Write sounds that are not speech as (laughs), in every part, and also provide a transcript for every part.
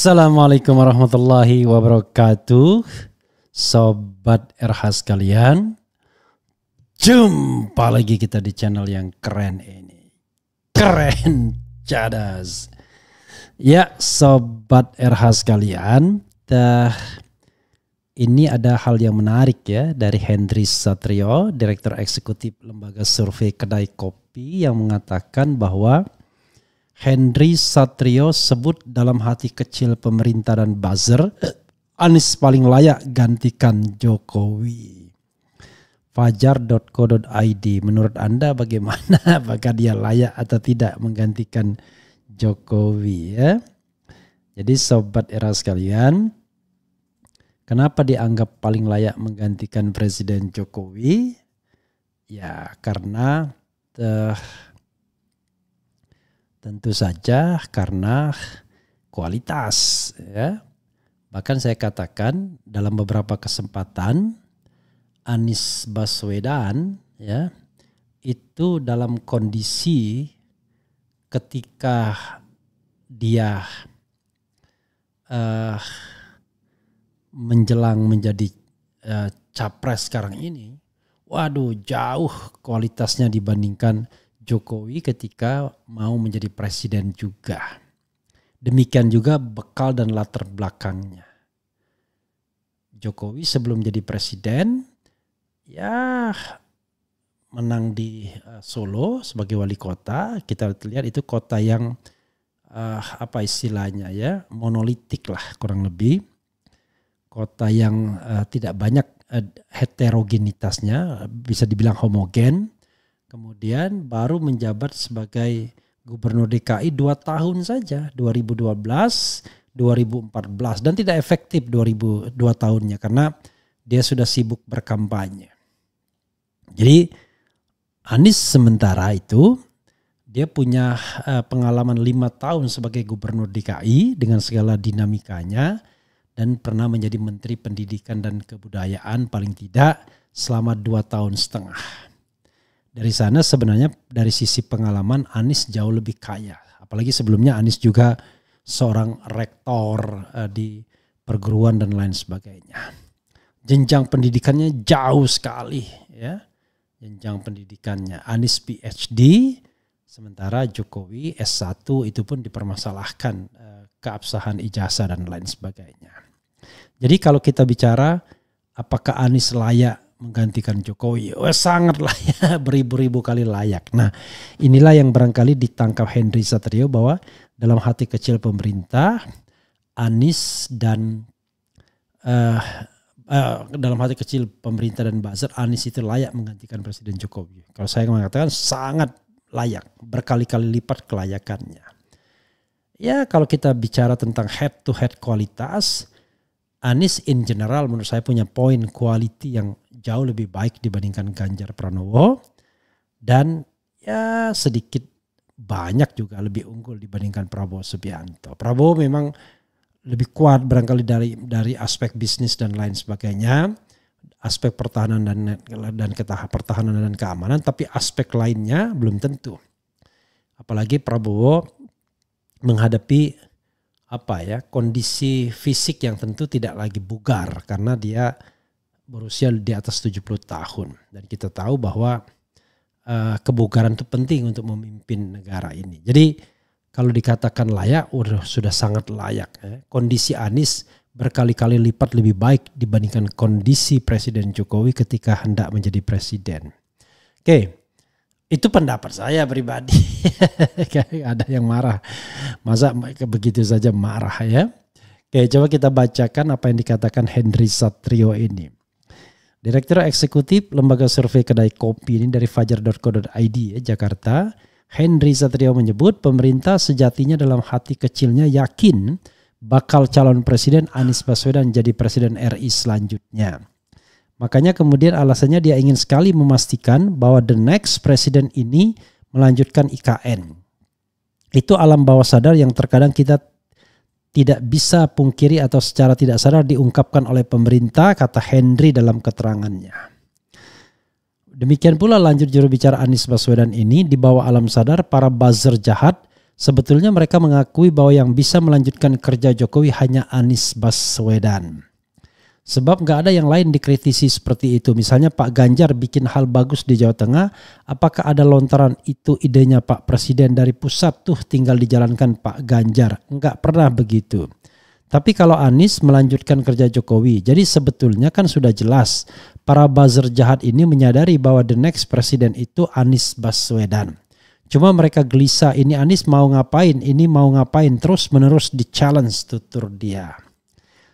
Assalamualaikum warahmatullahi wabarakatuh Sobat RH sekalian Jumpa lagi kita di channel yang keren ini Keren cadas Ya Sobat RH sekalian dah, Ini ada hal yang menarik ya Dari Hendri Satrio Direktur Eksekutif Lembaga Survei Kedai Kopi Yang mengatakan bahwa Henry Satrio sebut dalam hati kecil pemerintah dan buzzer, Anies paling layak gantikan Jokowi. Fajar.co.id, menurut Anda bagaimana? (laughs) Apakah dia layak atau tidak menggantikan Jokowi? Ya? Jadi sobat era sekalian, kenapa dianggap paling layak menggantikan Presiden Jokowi? Ya karena uh, Tentu saja karena kualitas ya. Bahkan saya katakan dalam beberapa kesempatan Anies Baswedan ya itu dalam kondisi ketika dia uh, menjelang menjadi uh, capres sekarang ini, waduh jauh kualitasnya dibandingkan Jokowi ketika mau menjadi presiden juga. Demikian juga bekal dan latar belakangnya. Jokowi sebelum jadi presiden ya menang di eh, Solo sebagai wali kota, kita lihat itu kota yang uh, apa istilahnya ya, monolitik lah kurang lebih. Kota yang uh, tidak banyak uh, heterogenitasnya, bisa dibilang homogen Kemudian baru menjabat sebagai Gubernur DKI dua tahun saja, 2012, 2014 dan tidak efektif dua tahunnya karena dia sudah sibuk berkampanye. Jadi Anies sementara itu dia punya eh, pengalaman lima tahun sebagai gubernur DKI dengan segala dinamikanya dan pernah menjadi menteri pendidikan dan kebudayaan paling tidak selama dua tahun setengah. Dari sana sebenarnya dari sisi pengalaman Anies jauh lebih kaya. Apalagi sebelumnya Anies juga seorang rektor uh, di perguruan dan lain sebagainya. Jenjang pendidikannya jauh sekali ya. Jenjang pendidikannya Anies PhD sementara Jokowi S1 itu pun dipermasalahkan uh, keabsahan ijazah dan lain sebagainya. Jadi kalau kita bicara apakah Anies layak menggantikan Jokowi. Wah, sangat layak, (laughs) beribu-ribu kali layak. Nah, inilah yang barangkali ditangkap Henry Satrio bahwa dalam hati kecil pemerintah, Anis dan uh, uh, dalam hati kecil pemerintah dan buzzer Anies itu layak menggantikan Presiden Jokowi. Kalau saya mengatakan sangat layak, berkali-kali lipat kelayakannya. Ya, kalau kita bicara tentang head to head kualitas, Anies in general menurut saya punya poin quality yang jauh lebih baik dibandingkan Ganjar Pranowo dan ya sedikit banyak juga lebih unggul dibandingkan Prabowo Subianto. Prabowo memang lebih kuat barangkali dari dari aspek bisnis dan lain sebagainya, aspek pertahanan dan dan ketahanan pertahanan dan keamanan, tapi aspek lainnya belum tentu. Apalagi Prabowo menghadapi apa ya kondisi fisik yang tentu tidak lagi bugar karena dia berusia di atas 70 tahun dan kita tahu bahwa uh, kebugaran itu penting untuk memimpin negara ini. Jadi kalau dikatakan layak, udah sudah sangat layak. Ya. Kondisi Anies berkali-kali lipat lebih baik dibandingkan kondisi Presiden Jokowi ketika hendak menjadi presiden. Oke, okay. Itu pendapat saya pribadi. (laughs) Ada yang marah. Masa begitu saja marah ya. Oke, coba kita bacakan apa yang dikatakan Henry Satrio ini. Direktur Eksekutif Lembaga Survei Kedai Kopi ini dari fajar.co.id ya, Jakarta. Henry Satrio menyebut pemerintah sejatinya dalam hati kecilnya yakin bakal calon presiden Anies Baswedan jadi presiden RI selanjutnya. Makanya kemudian alasannya dia ingin sekali memastikan bahwa the next presiden ini melanjutkan IKN. Itu alam bawah sadar yang terkadang kita tidak bisa pungkiri atau secara tidak sadar diungkapkan oleh pemerintah kata Henry dalam keterangannya. Demikian pula lanjut juru bicara Anies Baswedan ini di bawah alam sadar para buzzer jahat sebetulnya mereka mengakui bahwa yang bisa melanjutkan kerja Jokowi hanya Anies Baswedan. Sebab nggak ada yang lain dikritisi seperti itu. Misalnya Pak Ganjar bikin hal bagus di Jawa Tengah, apakah ada lontaran itu idenya Pak Presiden dari pusat tuh tinggal dijalankan Pak Ganjar? Nggak pernah begitu. Tapi kalau Anies melanjutkan kerja Jokowi, jadi sebetulnya kan sudah jelas para buzzer jahat ini menyadari bahwa the next presiden itu Anies Baswedan. Cuma mereka gelisah ini Anies mau ngapain, ini mau ngapain terus menerus di challenge tutur dia.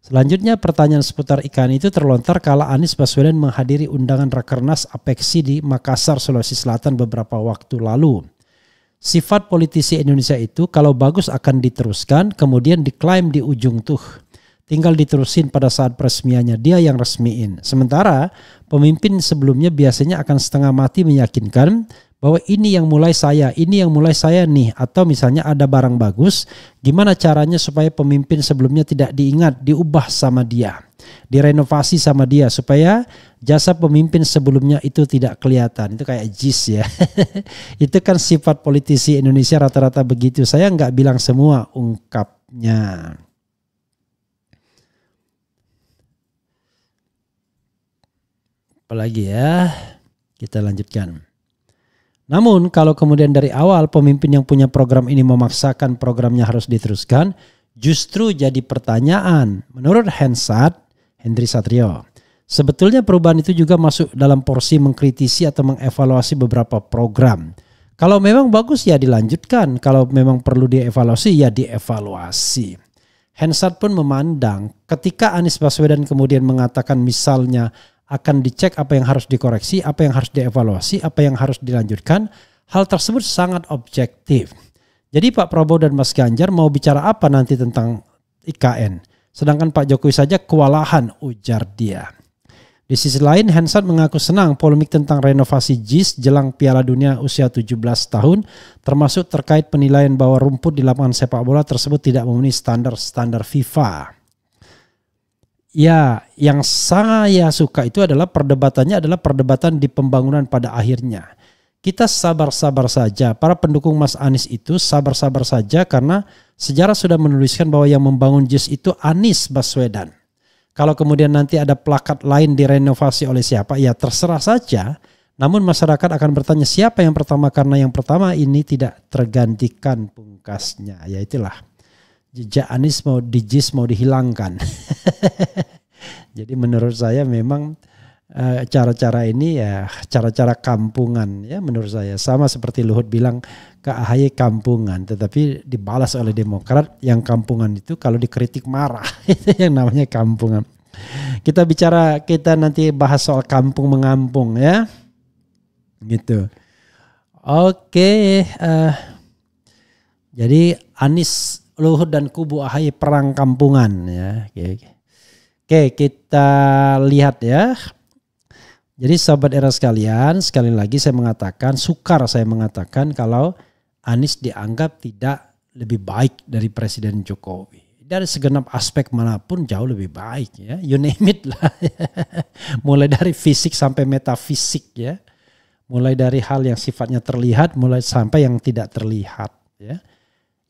Selanjutnya pertanyaan seputar ikan itu terlontar kala Anies Baswedan menghadiri undangan Rakernas Apeksi di Makassar, Sulawesi Selatan beberapa waktu lalu. Sifat politisi Indonesia itu kalau bagus akan diteruskan, kemudian diklaim di ujung tuh. Tinggal diterusin pada saat peresmiannya, dia yang resmiin. Sementara pemimpin sebelumnya biasanya akan setengah mati meyakinkan bahwa ini yang mulai saya, ini yang mulai saya nih, atau misalnya ada barang bagus, gimana caranya supaya pemimpin sebelumnya tidak diingat, diubah sama dia, direnovasi sama dia, supaya jasa pemimpin sebelumnya itu tidak kelihatan. Itu kayak jis ya. (laughs) itu kan sifat politisi Indonesia rata-rata begitu. Saya nggak bilang semua ungkapnya. Apalagi ya, kita lanjutkan. Namun kalau kemudian dari awal pemimpin yang punya program ini memaksakan programnya harus diteruskan, justru jadi pertanyaan. Menurut Hensat, Hendri Satrio, sebetulnya perubahan itu juga masuk dalam porsi mengkritisi atau mengevaluasi beberapa program. Kalau memang bagus ya dilanjutkan, kalau memang perlu dievaluasi ya dievaluasi. Hensat pun memandang ketika Anies Baswedan kemudian mengatakan misalnya akan dicek apa yang harus dikoreksi, apa yang harus dievaluasi, apa yang harus dilanjutkan. Hal tersebut sangat objektif. Jadi Pak Prabowo dan Mas Ganjar mau bicara apa nanti tentang IKN? Sedangkan Pak Jokowi saja kewalahan, ujar dia. Di sisi lain, Hensat mengaku senang polemik tentang renovasi JIS jelang Piala Dunia usia 17 tahun, termasuk terkait penilaian bahwa rumput di lapangan sepak bola tersebut tidak memenuhi standar-standar FIFA. Ya, yang saya suka itu adalah perdebatannya adalah perdebatan di pembangunan pada akhirnya. Kita sabar-sabar saja. Para pendukung Mas Anies itu sabar-sabar saja karena sejarah sudah menuliskan bahwa yang membangun JIS itu Anies Baswedan. Kalau kemudian nanti ada plakat lain direnovasi oleh siapa, ya terserah saja. Namun masyarakat akan bertanya siapa yang pertama karena yang pertama ini tidak tergantikan pungkasnya. Ya itulah jejak Anies mau dijis mau dihilangkan. (laughs) Jadi menurut saya memang eh, cara-cara ini ya cara-cara kampungan ya menurut saya sama seperti Luhut bilang ke AHY kampungan tetapi dibalas oleh Demokrat yang kampungan itu kalau dikritik marah (laughs) itu yang namanya kampungan kita bicara kita nanti bahas soal kampung mengampung ya gitu oke uh, jadi Anis Luhut dan kubu AHY perang kampungan ya. Oke, oke kita lihat ya. Jadi sahabat era sekalian, sekali lagi saya mengatakan sukar saya mengatakan kalau Anies dianggap tidak lebih baik dari Presiden Jokowi. Dari segenap aspek manapun jauh lebih baik ya. You name it lah. (laughs) mulai dari fisik sampai metafisik ya. Mulai dari hal yang sifatnya terlihat mulai sampai yang tidak terlihat ya.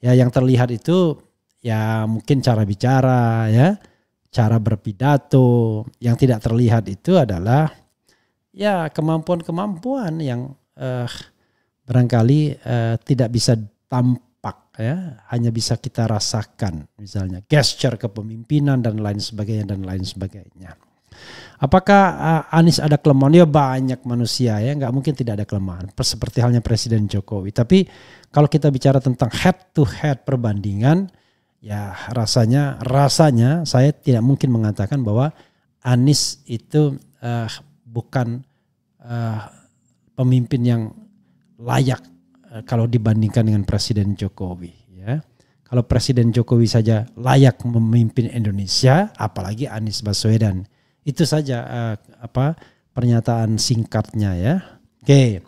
Ya yang terlihat itu ya mungkin cara bicara ya, cara berpidato. Yang tidak terlihat itu adalah ya kemampuan-kemampuan yang eh, barangkali eh, tidak bisa tampak ya, hanya bisa kita rasakan misalnya gesture kepemimpinan dan lain sebagainya dan lain sebagainya. Apakah uh, Anies ada kelemahan? Ya banyak manusia ya, nggak mungkin tidak ada kelemahan. Seperti halnya Presiden Jokowi. Tapi kalau kita bicara tentang head to head perbandingan, ya rasanya rasanya saya tidak mungkin mengatakan bahwa Anies itu uh, bukan uh, pemimpin yang layak uh, kalau dibandingkan dengan Presiden Jokowi. Ya, kalau Presiden Jokowi saja layak memimpin Indonesia, apalagi Anies Baswedan itu saja uh, apa pernyataan singkatnya ya. Oke.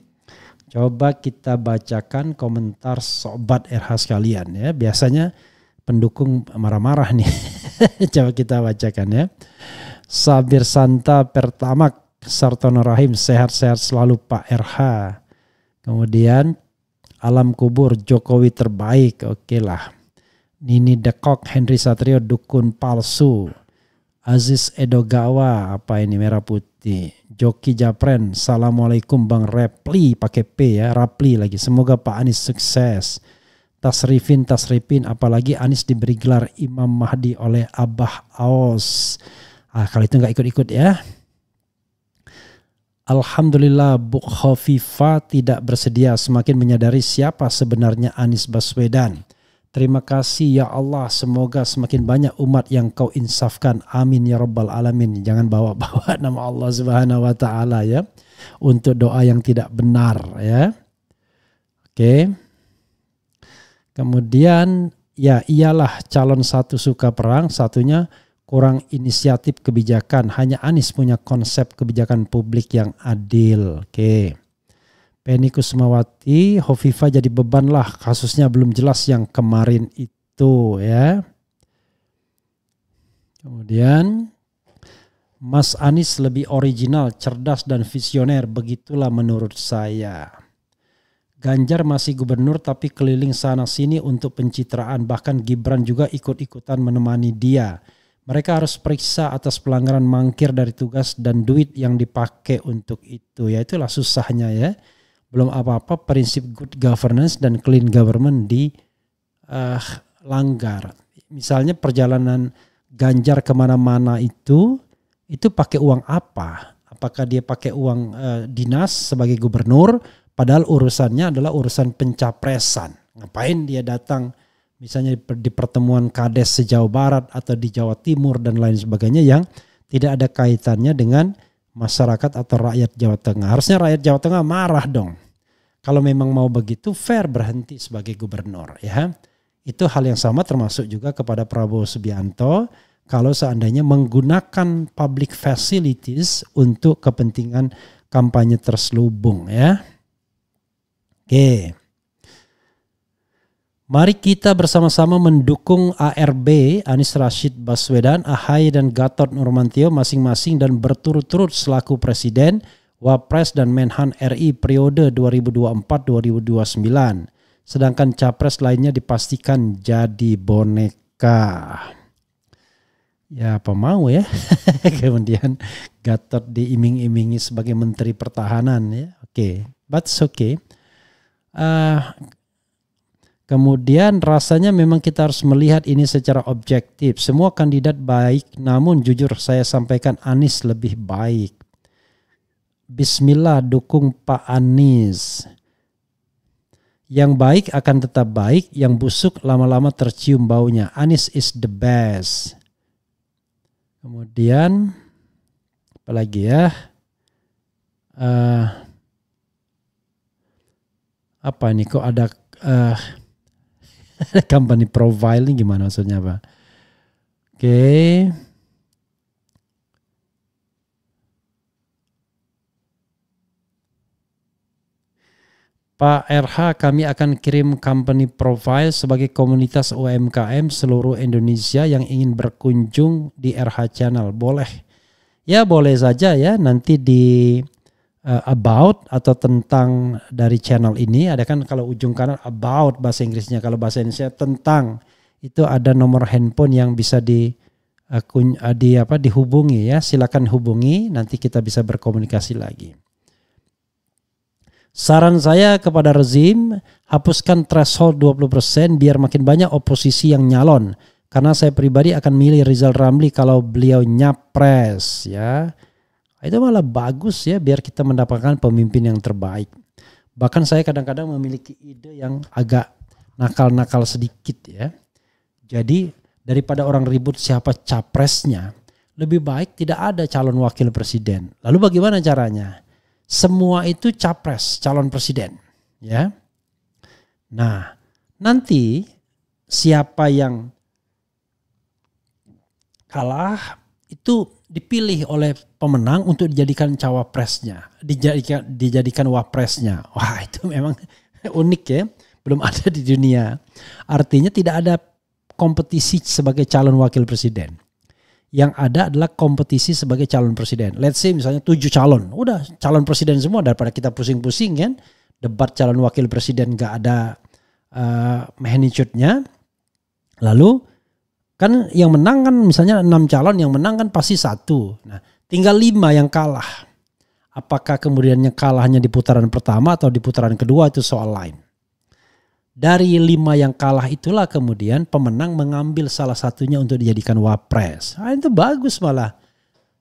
Coba kita bacakan komentar sobat RH sekalian ya. Biasanya pendukung marah-marah nih. (laughs) Coba kita bacakan ya. Sabir Santa pertama Sartono Rahim sehat-sehat selalu Pak RH. Kemudian alam kubur Jokowi terbaik. Oke lah. Nini Dekok Henry Satrio dukun palsu. Aziz Edogawa, apa ini merah putih. Joki Japren, Assalamualaikum Bang Repli, pakai P ya, Rapli lagi. Semoga Pak Anis sukses. Tasrifin, Tasrifin, apalagi Anis diberi gelar Imam Mahdi oleh Abah Aos. Ah, kalau itu nggak ikut-ikut ya. Alhamdulillah Bu tidak bersedia semakin menyadari siapa sebenarnya Anis Baswedan. Terima kasih ya Allah, semoga semakin banyak umat yang kau insafkan. Amin ya rabbal alamin. Jangan bawa-bawa (laughs) nama Allah Subhanahu wa taala ya untuk doa yang tidak benar ya. Oke. Kemudian ya ialah calon satu suka perang, satunya kurang inisiatif kebijakan. Hanya Anies punya konsep kebijakan publik yang adil. Oke. Okay. Penny Kusmawati, Hovifa jadi beban lah kasusnya belum jelas yang kemarin itu ya. Kemudian Mas Anis lebih original, cerdas dan visioner, begitulah menurut saya. Ganjar masih gubernur tapi keliling sana sini untuk pencitraan, bahkan Gibran juga ikut-ikutan menemani dia. Mereka harus periksa atas pelanggaran mangkir dari tugas dan duit yang dipakai untuk itu. Ya itulah susahnya ya belum apa-apa prinsip good governance dan clean government di uh, langgar. Misalnya perjalanan Ganjar kemana-mana itu, itu pakai uang apa? Apakah dia pakai uang uh, dinas sebagai gubernur? Padahal urusannya adalah urusan pencapresan. Ngapain dia datang misalnya di pertemuan kades sejauh barat atau di Jawa Timur dan lain sebagainya yang tidak ada kaitannya dengan masyarakat atau rakyat Jawa Tengah. Harusnya rakyat Jawa Tengah marah dong. Kalau memang mau begitu fair berhenti sebagai gubernur ya. Itu hal yang sama termasuk juga kepada Prabowo Subianto kalau seandainya menggunakan public facilities untuk kepentingan kampanye terselubung ya. Oke. Okay. Mari kita bersama-sama mendukung ARB, Anies Rashid Baswedan, Ahaye dan Gatot Nurmantio masing-masing dan berturut-turut selaku Presiden, Wapres dan Menhan RI periode 2024-2029. Sedangkan capres lainnya dipastikan jadi boneka. Ya apa mau ya. (laughs) Kemudian Gatot diiming-imingi sebagai Menteri Pertahanan ya. Oke, okay. oke. okay. Uh, Kemudian rasanya memang kita harus melihat ini secara objektif. Semua kandidat baik, namun jujur saya sampaikan Anies lebih baik. Bismillah dukung Pak Anies. Yang baik akan tetap baik, yang busuk lama-lama tercium baunya. Anies is the best. Kemudian, apalagi ya? Uh, apa ini kok ada uh, (laughs) company profiling gimana maksudnya pak oke Pak RH kami akan kirim company profile sebagai komunitas UMKM seluruh Indonesia yang ingin berkunjung di RH Channel. Boleh. Ya boleh saja ya nanti di uh, about atau tentang dari channel ini ada kan kalau ujung kanan about bahasa Inggrisnya kalau bahasa Indonesia tentang itu ada nomor handphone yang bisa di uh, uh, di apa dihubungi ya silakan hubungi nanti kita bisa berkomunikasi lagi saran saya kepada rezim hapuskan threshold 20% biar makin banyak oposisi yang nyalon karena saya pribadi akan milih Rizal Ramli kalau beliau nyapres ya Ah, itu malah bagus ya biar kita mendapatkan pemimpin yang terbaik. Bahkan saya kadang-kadang memiliki ide yang agak nakal-nakal sedikit ya. Jadi daripada orang ribut siapa capresnya, lebih baik tidak ada calon wakil presiden. Lalu bagaimana caranya? Semua itu capres calon presiden, ya. Nah, nanti siapa yang kalah itu dipilih oleh pemenang untuk dijadikan cawapresnya, dijadikan dijadikan wapresnya. Wah, itu memang (laughs) unik ya. Belum ada di dunia. Artinya tidak ada kompetisi sebagai calon wakil presiden. Yang ada adalah kompetisi sebagai calon presiden. Let's say misalnya tujuh calon. Udah calon presiden semua daripada kita pusing-pusing kan. Debat calon wakil presiden gak ada uh, magnitude-nya. Lalu Kan yang menang kan misalnya enam calon yang menang kan pasti satu. Nah, tinggal lima yang kalah. Apakah kemudiannya kalahnya di putaran pertama atau di putaran kedua itu soal lain. Dari lima yang kalah itulah kemudian pemenang mengambil salah satunya untuk dijadikan wapres. Ah, itu bagus malah.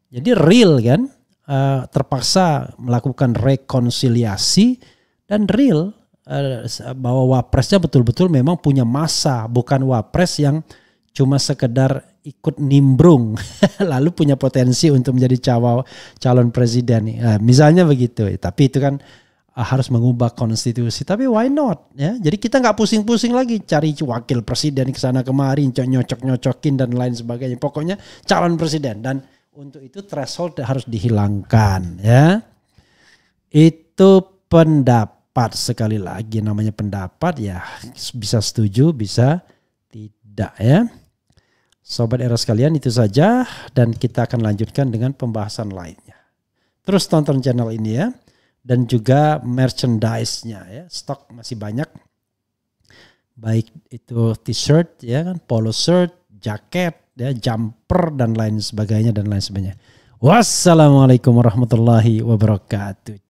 Jadi real kan, eh, terpaksa melakukan rekonsiliasi dan real eh, bahwa wapresnya betul-betul memang punya masa, bukan wapres yang cuma sekedar ikut nimbrung (laughs) lalu punya potensi untuk menjadi cawal calon presiden nah, misalnya begitu tapi itu kan eh, harus mengubah konstitusi tapi why not ya jadi kita nggak pusing-pusing lagi cari wakil presiden ke sana kemari nyocok-nyocokin dan lain sebagainya pokoknya calon presiden dan untuk itu threshold harus dihilangkan ya itu pendapat sekali lagi namanya pendapat ya bisa setuju bisa tidak ya Sobat era sekalian itu saja dan kita akan lanjutkan dengan pembahasan lainnya. Terus tonton channel ini ya dan juga merchandise-nya ya. Stok masih banyak. Baik itu t-shirt ya kan, polo shirt, jaket ya, jumper dan lain sebagainya dan lain sebagainya. Wassalamualaikum warahmatullahi wabarakatuh.